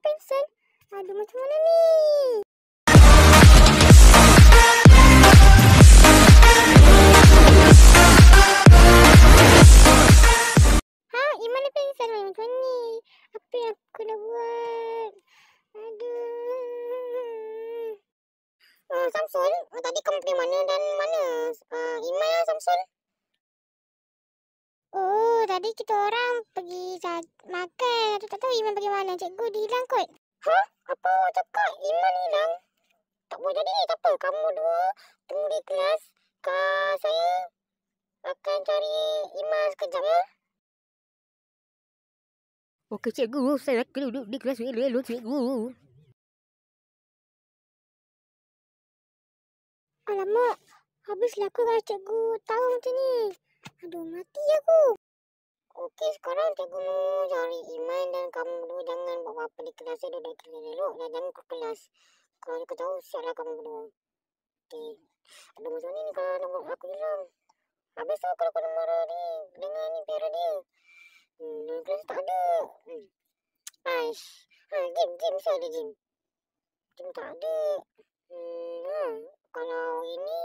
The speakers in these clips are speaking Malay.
pensel. Aduh macam mana ni? Ha, mana pensel ni ni? Apa yang aku kena buat? Aduh. Oh, oh tadi kamu pergi mana dan mana? Uh, Iman lah, Samsul. Oh, tadi kita orang pergi makan. Aku tak tahu Iman pergi mana. Cikgu dia hilang kot. Hah? Apa awak cakap? Iman hilang? Tak boleh jadi. Tak apa. Kamu dua tunggu di kelas. Ke saya akan cari Iman sekejap ya. Okey, cikgu. Saya nak duduk di kelas. elok lalu elok, cikgu. Alamak. Habislah aku kalau cikgu tahu macam ni. Aduh, mati aku. Okey, sekarang cikgu mu cari Iman dan kamu berdua jangan buat apa-apa di kelas. Saya duduk kelas dulu dan jangan ke kelas. Kalau aku tahu, siaplah kamu berdua. Okey. Aduh, macam ni kalau nombor aku hilang? Habis tu kalau aku nak marah ni, dengar ni pera dia. Hmm, dalam kelas tak ada. Hmm. Aish. Ha, game, game. Saya ada game. Game tak ada. Hmm, ha. Kalau ini,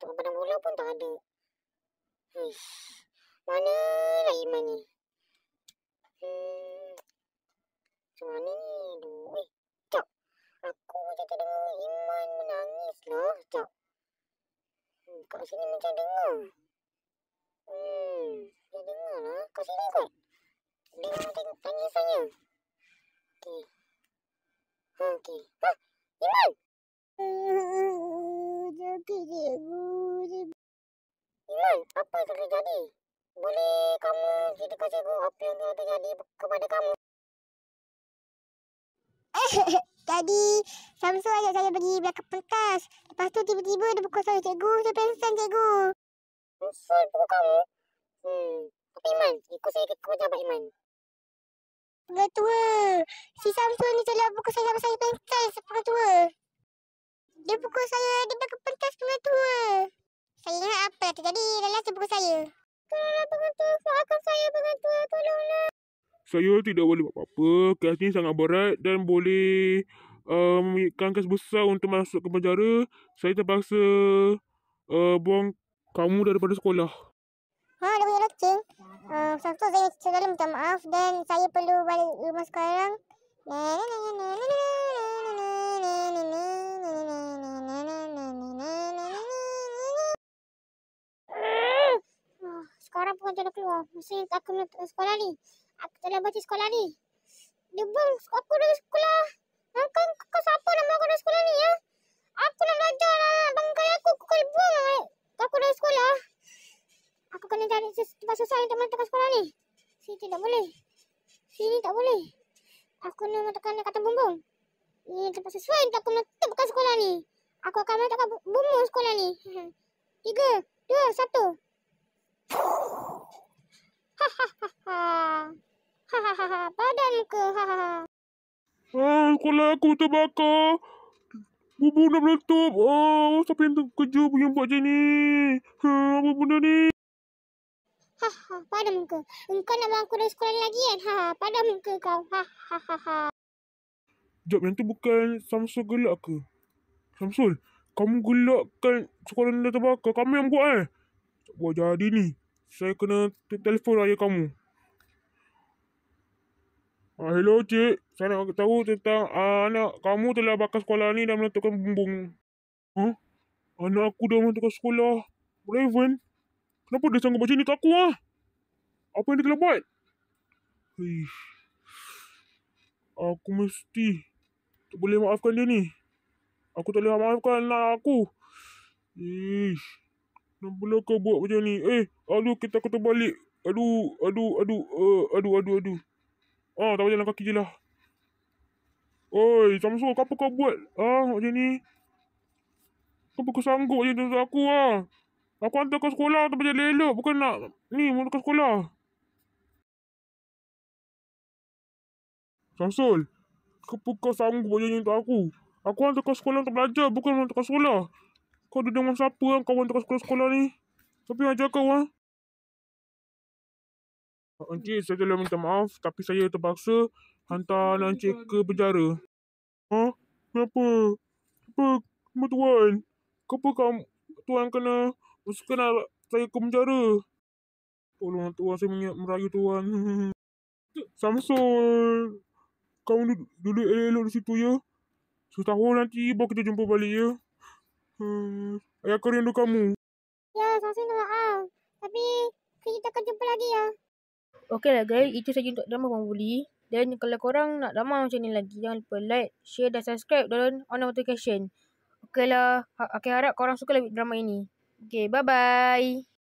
tempat pandang bola pun tak ada. Mana lah mana, hmm, mana ni? Aduh, eh, Aku macam terdengar Iman menangis loh, cok. Hmm, kat sini macam dengar. Hmm, dia dengar lah. Kat sini kot. Dengar tang tangisannya. Okey. Ha, okey. Ha, Iman! Jangan pergi aku. Jangan Iman, apa yang terjadi? Boleh kamu ceritakan cikgu apa yang telah terjadi kepada kamu? Eh, tadi Samsu ajak saya pergi belakang pentas. Lepas tu tiba-tiba dia pukul saya cikgu. Saya pensan cikgu. Pensan pukul kamu? Hmm, tapi Iman? Ikut saya ke kerja Iman. Pengatua, si Samsu ni celah pukul saya sampai saya pensan. Saya tidak boleh buat apa-apa. Kes ini sangat berat dan boleh um, eh, menyikkan kes besar untuk masuk ke penjara. Saya terpaksa uh, buang kamu daripada sekolah. Ha, dah punya lecing. Uh, eh, tu saya sekali minta maaf dan saya perlu balik rumah sekarang. Ah, sekarang pun tak keluar. Mesti aku nak sekolah ni aku tak boleh balik sekolah ni. Dia bang, aku dah sekolah. Makan kau siapa nama aku dah sekolah ni ya? Aku nak belajar lah. Bangkai aku, aku kali bang. Ha? Aku dah sekolah. Aku kena cari tempat sesuai untuk menentukan sekolah ni. Sini tidak boleh. Sini tak boleh. Aku nak menentukan kata bumbung. Ini tempat sesuai untuk aku menentukan sekolah ni. Aku akan menentukan bumbung sekolah ni. Tiga, dua, satu. aku. Hai, kepala aku terbakar. Bubu dah meletup. Oh, siapa yang kerja punya buat macam ni? Ha, apa benda ni? Ha, ha, padam ke? Engkau nak bangku dari sekolah lagi kan? Ha, padam ke kau? Ha, ha, ha, ha. Sekejap, yang tu bukan Samsul gelak ke? Samsul, kamu gelak kan? sekolah ni dah terbakar. Kamu yang buat eh? buat jadi ni. Saya kena telefon ayah kamu. Ah, hello, cik. Saya nak tahu tentang ah, anak kamu telah bakar sekolah ni dan meletupkan bumbung. Huh? Anak aku dah meletupkan sekolah. Raven? Kenapa dia sanggup macam ni kat aku, ah? Apa yang dia telah buat? Hei. Aku mesti tak boleh maafkan dia ni. Aku tak boleh maafkan anak aku. Ish. Nak pula kau buat macam ni. Eh, aduh kita aku terbalik. Aduh, aduh, aduh, uh, aduh, aduh, aduh. Ah, tak payah jalan kaki je lah. Oi, Samsu, apa kau buat? Ah, macam ni. Kau buka sanggup je dengan aku lah. Aku hantar kau sekolah tapi jalan elok. Bukan nak ni, mula kau sekolah. Samsul, kau buka sanggup macam ni untuk aku? Aku hantar kau sekolah untuk belajar, bukan untuk kau sekolah. Kau duduk dengan siapa ah, kau hantar kau sekolah-sekolah ni? Siapa yang ajar kau, ha? Encik saya telah minta maaf tapi saya terpaksa hantar anak encik ke penjara. Ha? Kenapa? Kenapa? Kenapa tuan? Kenapa kamu, tuan kena masukkan saya ke penjara? Tolong tuan saya mengingat merayu tuan. Samsul! Kamu duduk, duduk elok-elok di situ ya? Setahun nanti baru kita jumpa balik ya? Hmm, ayah kau rindu kamu. Ya, Samsul minta maaf. Tapi kita akan jumpa lagi ya. Okay lah guys, itu saja untuk drama pembuli. Dan kalau korang nak drama macam ni lagi, jangan lupa like, share dan subscribe dan on notification. Okay lah, ha, okay harap korang suka lebih drama ini. Okay, bye-bye.